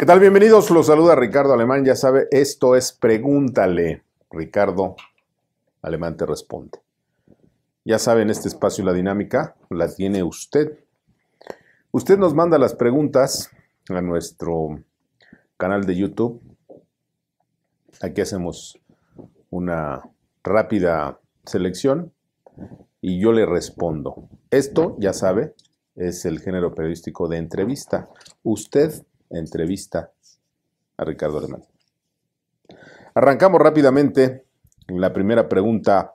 ¿Qué tal? Bienvenidos. Los saluda Ricardo Alemán. Ya sabe, esto es Pregúntale. Ricardo Alemán te responde. Ya sabe en este espacio la dinámica la tiene usted. Usted nos manda las preguntas a nuestro canal de YouTube. Aquí hacemos una rápida selección y yo le respondo. Esto, ya sabe, es el género periodístico de entrevista. Usted entrevista a Ricardo Alemán Arrancamos rápidamente la primera pregunta.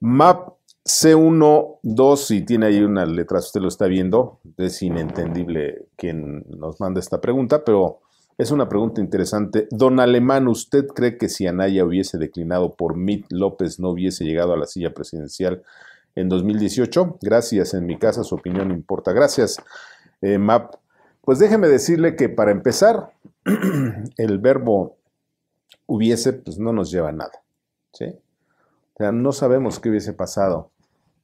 Map C1-2, y tiene ahí una letra usted lo está viendo, es inentendible quien nos manda esta pregunta, pero es una pregunta interesante. Don Alemán, ¿usted cree que si Anaya hubiese declinado por Mitt López no hubiese llegado a la silla presidencial en 2018? Gracias, en mi casa su opinión importa. Gracias, eh, Map pues déjeme decirle que para empezar, el verbo hubiese, pues no nos lleva a nada. no sabemos qué hubiese pasado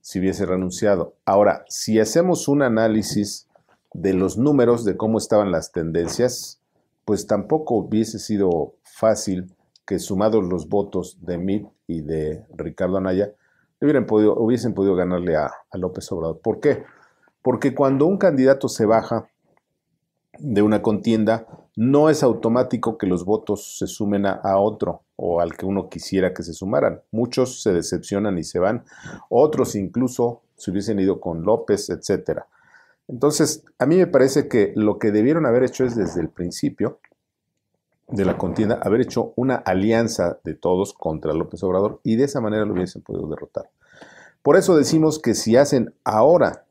si hubiese renunciado. Ahora, si hacemos un análisis de los números, de cómo estaban las tendencias, pues tampoco hubiese sido fácil que sumados los votos de Mitt y de Ricardo Anaya, hubieran podido, hubiesen podido ganarle a, a López Obrador. ¿Por qué? Porque cuando un candidato se baja, de una contienda, no es automático que los votos se sumen a, otro o al que uno quisiera que se sumaran. Muchos se decepcionan y se van, otros incluso se hubiesen ido con López, etcétera. Entonces, a mí me parece que lo que debieron haber hecho es desde el principio de la contienda haber hecho una alianza de todos contra López Obrador y de esa manera lo hubiesen podido derrotar. Por eso decimos que si hacen ahora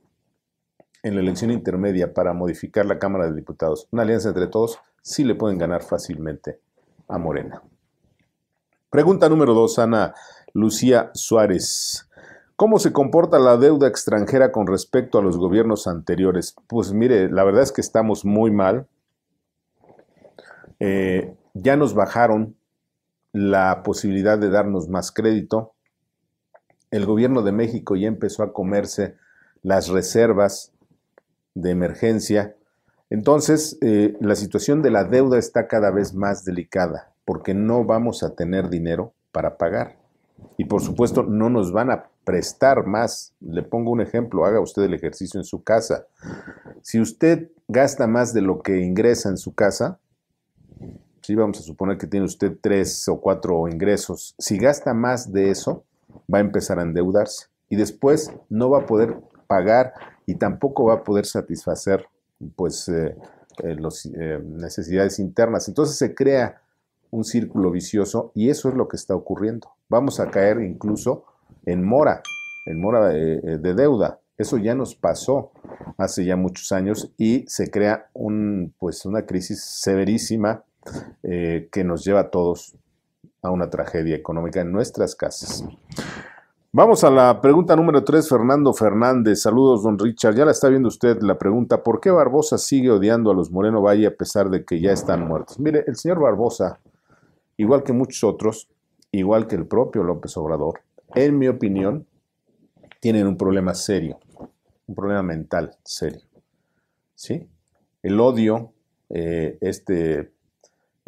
en la elección intermedia para modificar la Cámara de Diputados, una alianza entre todos, sí le pueden ganar fácilmente a Morena. Pregunta número dos, Ana Lucía Suárez. ¿Cómo se comporta la deuda extranjera con respecto a los gobiernos anteriores? Pues mire, la verdad es que estamos muy mal. Eh, ya nos bajaron la posibilidad de darnos más crédito. El gobierno de México ya empezó a comerse las reservas de emergencia. Entonces, eh, la situación de la deuda está cada vez más delicada porque no vamos a tener dinero para pagar. Y por supuesto, no nos van a prestar más. Le pongo un ejemplo, haga usted el ejercicio en su casa. Si usted gasta más de lo que ingresa en su casa, si vamos a suponer que tiene usted tres o cuatro ingresos, si gasta más de eso, va a empezar a endeudarse y después no va a poder pagar y tampoco va a poder satisfacer pues eh, eh, las eh, necesidades internas. Entonces se crea un círculo vicioso y eso es lo que está ocurriendo. Vamos a caer incluso en mora, en mora de deuda. Eso ya nos pasó hace ya muchos años y se crea un, pues, una crisis severísima que nos lleva a todos a una tragedia económica en nuestras casas. Vamos a la pregunta número 3, Fernando Fernández. Saludos, don Richard. Ya la está viendo usted la pregunta, ¿por qué Barbosa sigue odiando a los Moreno Valle a pesar de que ya están muertos? Mire, el señor Barbosa, igual que muchos otros, igual que el propio López Obrador, en mi opinión, tienen un problema serio, un problema mental serio. ¿Sí? El odio, eh, este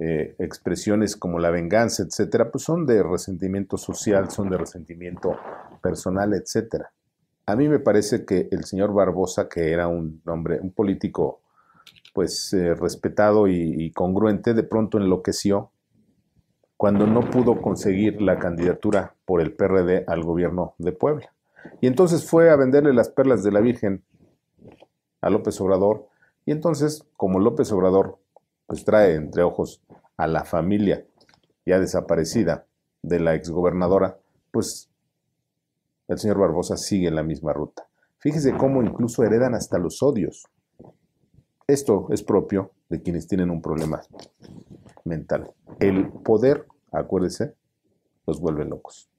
eh, expresiones como la venganza, etcétera, pues son de resentimiento social, son de resentimiento personal, etcétera. A mí me parece que el señor Barbosa, que era un hombre, un político, pues eh, respetado y congruente, de pronto enloqueció cuando no pudo conseguir la candidatura por el PRD al gobierno de Puebla. Y entonces fue a venderle las perlas de la Virgen a López Obrador. Y entonces, como López Obrador pues trae entre ojos a la familia ya desaparecida de la exgobernadora, pues el señor Barbosa sigue la misma ruta. Fíjese cómo incluso heredan hasta los odios. Esto es propio de quienes tienen un problema mental. El poder, acuérdese, los vuelve locos.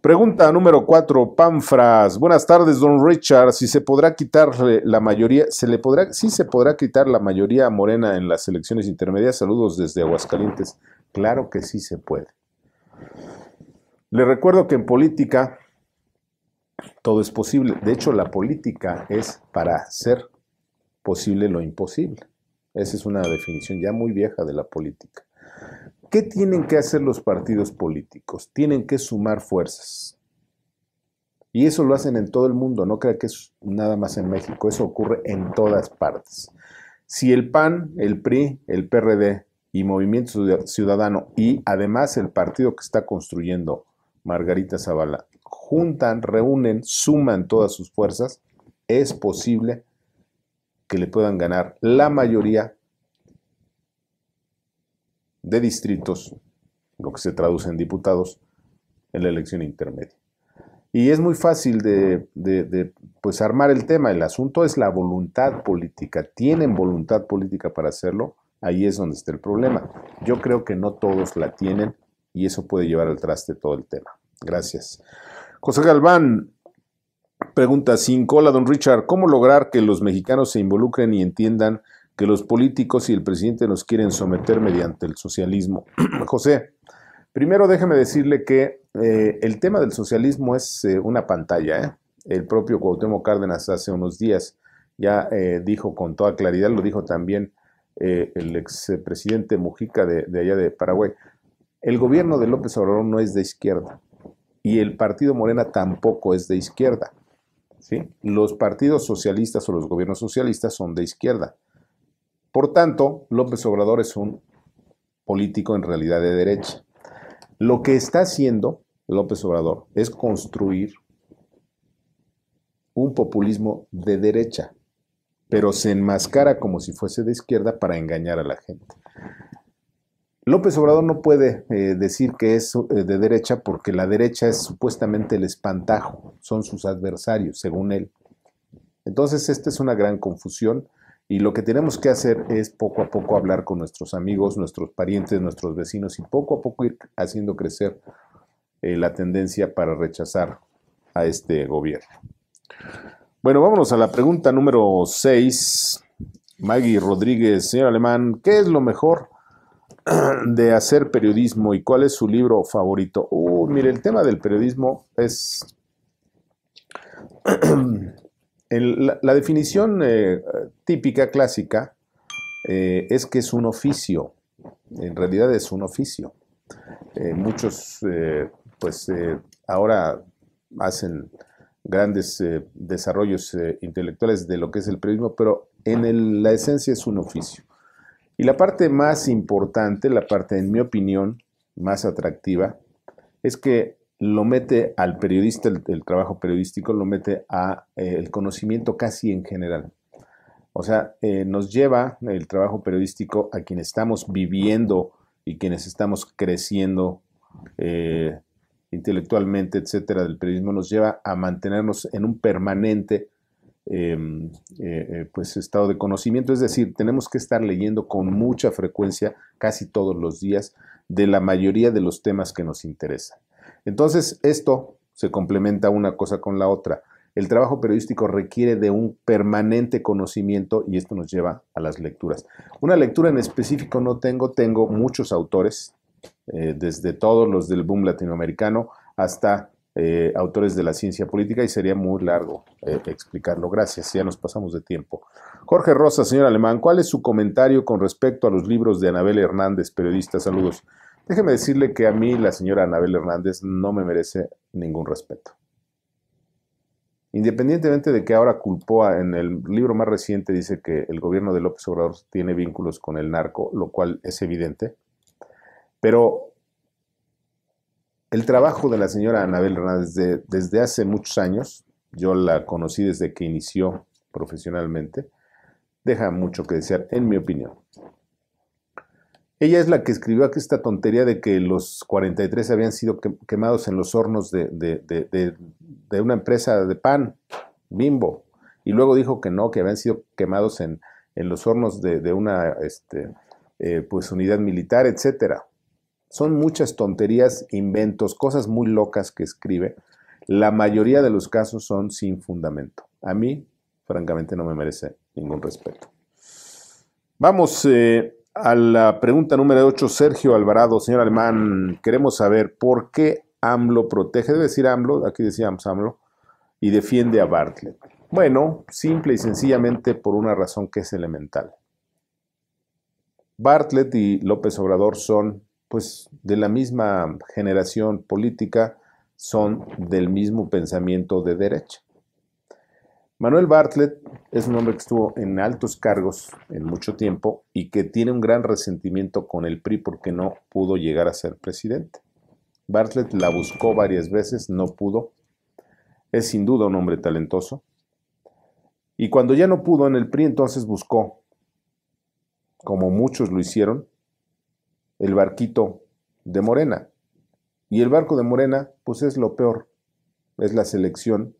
Pregunta número 4, Panfras. Buenas tardes, don Richard. Si se podrá quitar la mayoría, se le podrá, se podrá quitar la mayoría morena en las elecciones intermedias. Saludos desde Aguascalientes. Claro que sí se puede. Le recuerdo que en política todo es posible. De hecho, la política es para hacer posible lo imposible. Esa es una definición ya muy vieja de la política. ¿Qué tienen que hacer los partidos políticos? Tienen que sumar fuerzas. Y eso lo hacen en todo el mundo, no crea que es nada más en México, eso ocurre en todas partes. Si el PAN, el PRI, el PRD y Movimiento Ciudadano y además el partido que está construyendo Margarita Zavala juntan, reúnen, suman todas sus fuerzas, es posible que le puedan ganar la mayoría de distritos, lo que se traduce en diputados, en la elección intermedia. Y es muy fácil de, pues armar el tema. El asunto es la voluntad política. ¿Tienen voluntad política para hacerlo? Ahí es donde está el problema. Yo creo que no todos la tienen y eso puede llevar al traste todo el tema. Gracias. José Galván pregunta sin cola, don Richard, ¿cómo lograr que los mexicanos se involucren y entiendan que los políticos y el presidente nos quieren someter mediante el socialismo. José, primero déjeme decirle que eh, el tema del socialismo es eh, una pantalla. ¿eh? El propio Cuauhtémoc Cárdenas hace unos días ya dijo con toda claridad, lo dijo también el expresidente Mujica de, allá de Paraguay, el gobierno de López Obrador no es de izquierda y el partido Morena tampoco es de izquierda. ¿sí? Los partidos socialistas o los gobiernos socialistas son de izquierda. Por tanto, López Obrador es un político en realidad de derecha. Lo que está haciendo López Obrador es construir un populismo de derecha, pero se enmascara como si fuese de izquierda para engañar a la gente. López Obrador no puede eh, decir que es eh, de derecha porque la derecha es supuestamente el espantajo, son sus adversarios, según él. Entonces, esta es una gran confusión y lo que tenemos que hacer es poco a poco hablar con nuestros amigos, nuestros parientes, nuestros vecinos y poco a poco ir haciendo crecer eh, la tendencia para rechazar a este gobierno. Bueno, vámonos a la pregunta número 6. Maggie Rodríguez, señor Alemán, ¿qué es lo mejor de hacer periodismo y cuál es su libro favorito? Uh, mire, el tema del periodismo es la, definición eh, típica, clásica, eh, es que es un oficio. En realidad es un oficio. Eh, muchos, pues, ahora hacen grandes desarrollos intelectuales de lo que es el periodismo, pero en la esencia es un oficio. Y la parte más importante, la parte, en mi opinión, más atractiva, es que lo mete al periodista, el, trabajo periodístico lo mete a eh, el conocimiento casi en general. O sea, eh, nos lleva el trabajo periodístico a quienes estamos viviendo y quienes estamos creciendo eh, intelectualmente, etcétera, del periodismo, nos lleva a mantenernos en un permanente em, pues, estado de conocimiento. Es decir, tenemos que estar leyendo con mucha frecuencia, casi todos los días, de la mayoría de los temas que nos interesan. Entonces, esto se complementa una cosa con la otra. El trabajo periodístico requiere de un permanente conocimiento y esto nos lleva a las lecturas. Una lectura en específico no tengo, tengo muchos autores, eh, desde todos los del boom latinoamericano hasta eh, autores de la ciencia política y sería muy largo eh, explicarlo. Gracias, ya nos pasamos de tiempo. Jorge Rosa, señor Alemán, ¿cuál es su comentario con respecto a los libros de Anabel Hernández, periodista? Saludos. Déjeme decirle que a mí la señora Anabel Hernández no me merece ningún respeto. Independientemente de que ahora culpó en el libro más reciente, dice que el gobierno de López Obrador tiene vínculos con el narco, lo cual es evidente, pero el trabajo de la señora Anabel Hernández desde hace muchos años, yo la conocí desde que inició profesionalmente, deja mucho que desear, en mi opinión. Ella es la que escribió aquí esta tontería de que los 43 habían sido quemados en los hornos de, una empresa de pan, Bimbo. Y luego dijo que no, que habían sido quemados en, los hornos de, una este, eh, pues, unidad militar, etc. Son muchas tonterías, inventos, cosas muy locas que escribe. La mayoría de los casos son sin fundamento. A mí, francamente, no me merece ningún respeto. Vamos eh, a la pregunta número 8, Sergio Alvarado, señor Alemán, queremos saber por qué AMLO protege, debe decir AMLO, aquí decíamos AMLO, y defiende a Bartlett. Bueno, simple y sencillamente por una razón que es elemental. Bartlett y López Obrador son pues de la misma generación política, son del mismo pensamiento de derecha. Manuel Bartlett es un hombre que estuvo en altos cargos en mucho tiempo y que tiene un gran resentimiento con el PRI porque no pudo llegar a ser presidente. Bartlett la buscó varias veces, no pudo. Es sin duda un hombre talentoso. Y cuando ya no pudo en el PRI, entonces buscó, como muchos lo hicieron, el barquito de Morena. Y el barco de Morena, pues es lo peor. Es la selección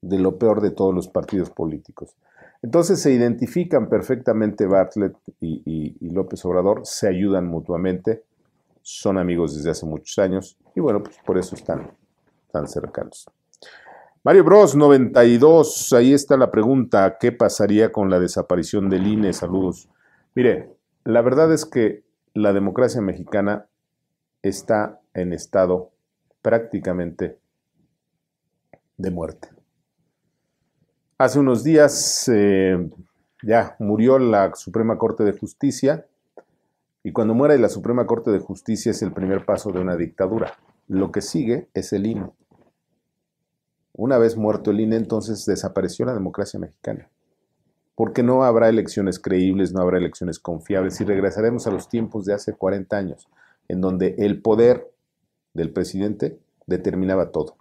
de lo peor de todos los partidos políticos. Entonces se identifican perfectamente Bartlett y, López Obrador, se ayudan mutuamente, son amigos desde hace muchos años y bueno, pues por eso están tan cercanos. Mario Bros 92, ahí está la pregunta, ¿qué pasaría con la desaparición del INE? Saludos. Mire, la verdad es que la democracia mexicana está en estado prácticamente de muerte. Hace unos días eh, ya murió la Suprema Corte de Justicia y cuando muere la Suprema Corte de Justicia es el primer paso de una dictadura. Lo que sigue es el INE. Una vez muerto el INE, entonces desapareció la democracia mexicana. Porque no habrá elecciones creíbles, no habrá elecciones confiables y regresaremos a los tiempos de hace 40 años, en donde el poder del presidente determinaba todo.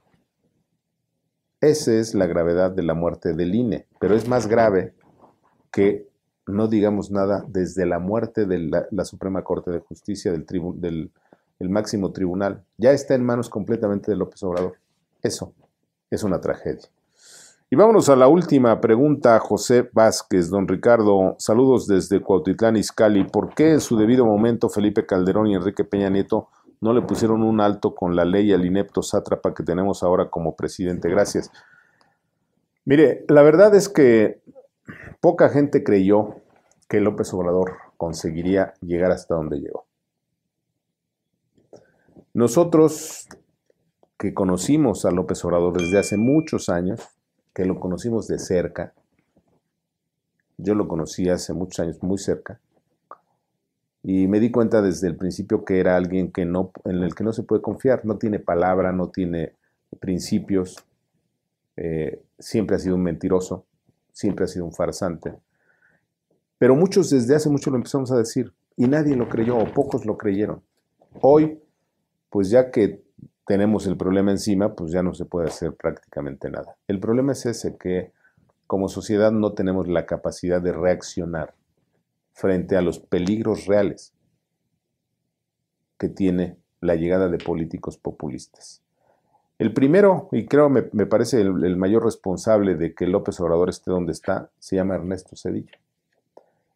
Esa es la gravedad de la muerte del INE, pero es más grave que no digamos nada desde la muerte de la, Suprema Corte de Justicia del, del máximo tribunal. Ya está en manos completamente de López Obrador. Eso es una tragedia. Y vámonos a la última pregunta, José Vázquez, don Ricardo. Saludos desde Cuautitlán, Izcalli. ¿Por qué en su debido momento Felipe Calderón y Enrique Peña Nieto no le pusieron un alto con la ley al inepto sátrapa que tenemos ahora como presidente. Gracias. Mire, la verdad es que poca gente creyó que López Obrador conseguiría llegar hasta donde llegó. Nosotros que conocimos a López Obrador desde hace muchos años, que lo conocimos de cerca, yo lo conocí hace muchos años muy cerca, y me di cuenta desde el principio que era alguien que no, en el que no se puede confiar, no tiene palabra, no tiene principios, eh, siempre ha sido un mentiroso, siempre ha sido un farsante. Pero muchos desde hace mucho lo empezamos a decir y nadie lo creyó o pocos lo creyeron. Hoy, pues ya que tenemos el problema encima, pues ya no se puede hacer prácticamente nada. El problema es ese, que como sociedad no tenemos la capacidad de reaccionar frente a los peligros reales que tiene la llegada de políticos populistas. El primero, y creo me, me parece el, mayor responsable de que López Obrador esté donde está, se llama Ernesto Cedillo.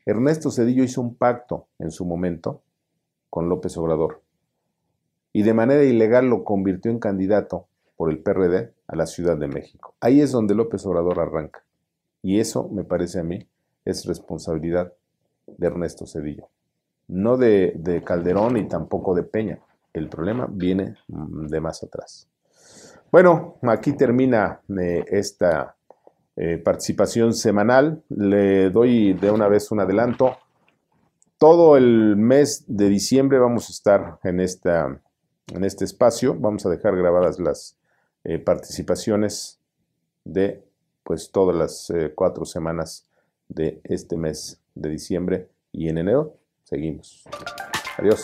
Ernesto Cedillo hizo un pacto en su momento con López Obrador y de manera ilegal lo convirtió en candidato por el PRD a la Ciudad de México. Ahí es donde López Obrador arranca. Y eso, me parece a mí, es responsabilidad de Ernesto Cedillo, no de, Calderón y tampoco de Peña. El problema viene mm, de más atrás. Bueno, aquí termina eh, esta eh, participación semanal. Le doy de una vez un adelanto. Todo el mes de diciembre vamos a estar en, esta, en este espacio. Vamos a dejar grabadas las eh, participaciones de pues todas las cuatro semanas de este mes de diciembre y en enero seguimos. Adiós.